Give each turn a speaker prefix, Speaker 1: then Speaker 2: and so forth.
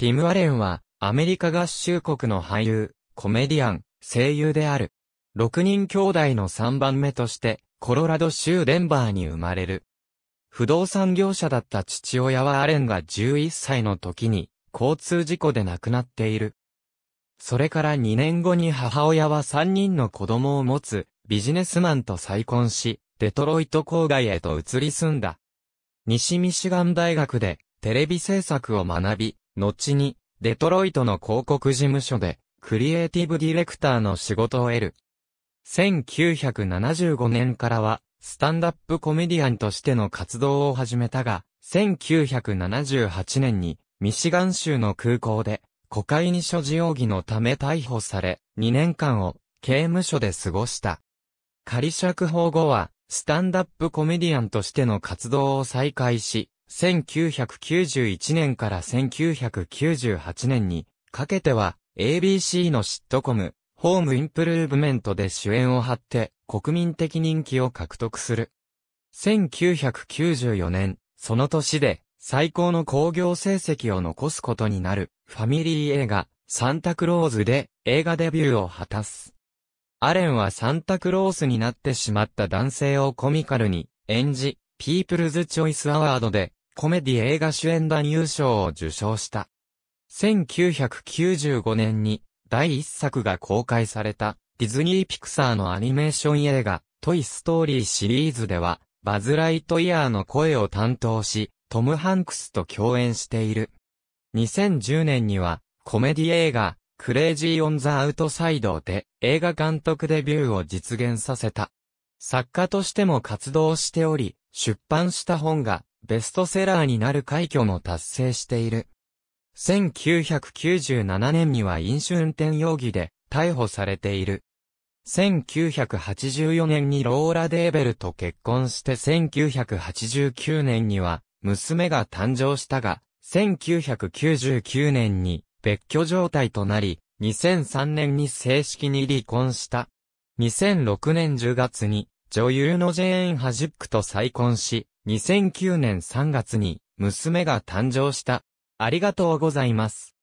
Speaker 1: ティム・アレンは、アメリカ合衆国の俳優、コメディアン、声優である。6人兄弟の3番目として、コロラド州デンバーに生まれる。不動産業者だった父親はアレンが11歳の時に、交通事故で亡くなっている。それから2年後に母親は3人の子供を持つ、ビジネスマンと再婚し、デトロイト郊外へと移り住んだ。西ミシガン大学で、テレビ制作を学び、後に、デトロイトの広告事務所で、クリエイティブディレクターの仕事を得る。1975年からは、スタンダップコメディアンとしての活動を始めたが、1978年に、ミシガン州の空港で、コカイニ所持容疑のため逮捕され、2年間を刑務所で過ごした。仮釈放後は、スタンダップコメディアンとしての活動を再開し、1991年から1998年にかけては ABC のシットコム、ホームインプルーブメントで主演を張って国民的人気を獲得する。1994年、その年で最高の興行成績を残すことになるファミリー映画サンタクローズで映画デビューを果たす。アレンはサンタクロースになってしまった男性をコミカルに演じ、ピープルズ・チョイス・アワードでコメディ映画主演男優賞を受賞した。1995年に第一作が公開されたディズニー・ピクサーのアニメーション映画トイ・ストーリーシリーズではバズ・ライトイヤーの声を担当しトム・ハンクスと共演している。2010年にはコメディ映画クレイジー・オン・ザ・アウトサイドで映画監督デビューを実現させた。作家としても活動しており、出版した本がベストセラーになる快挙も達成している。1997年には飲酒運転容疑で逮捕されている。1984年にローラ・デーベルと結婚して1989年には娘が誕生したが、1999年に別居状態となり、2003年に正式に離婚した。2006年10月に女優のジェーン・ハジックと再婚し、2009年3月に娘が誕生した。ありがとうございます。